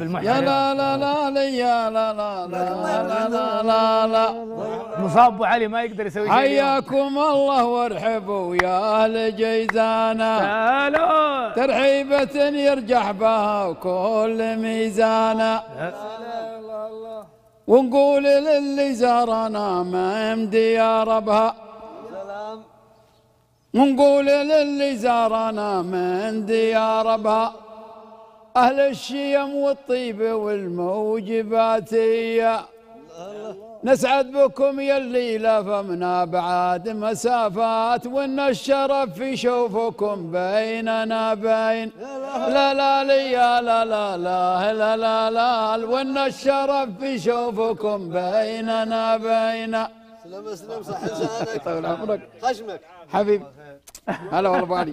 يا لا لا لا لا لا لا لا لا لا لا لا مصاب علي ما يقدر يسوي شيء حياكم الله وارحبوا يا اهل جيزانه ترحيبة يرجع بها وكل ميزانه لا لا لا ونقول للي زارنا ما يمدي يا ربها ونقول للي زارنا ما يمدي يا ربها أهل الشيم والطيبة والموجباتية نسعد بكم يا الليلة فمنا أبعاد مسافات وإن الشرف في شوفكم بيننا بين لا لا ليا لا لا لا لا لا لا وإن الشرف في شوفكم بيننا بين سلام سلام صح لسانك طول عمرك خشمك حبيبي هلا والله بعلي